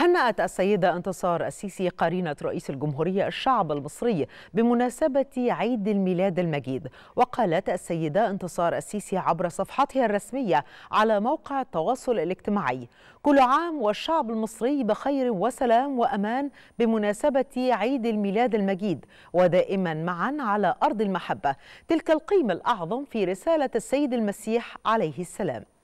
هنأت السيدة انتصار السيسي قرينة رئيس الجمهورية الشعب المصري بمناسبة عيد الميلاد المجيد وقالت السيدة انتصار السيسي عبر صفحتها الرسمية على موقع التواصل الاجتماعي كل عام والشعب المصري بخير وسلام وأمان بمناسبة عيد الميلاد المجيد ودائما معا على أرض المحبة تلك القيمة الأعظم في رسالة السيد المسيح عليه السلام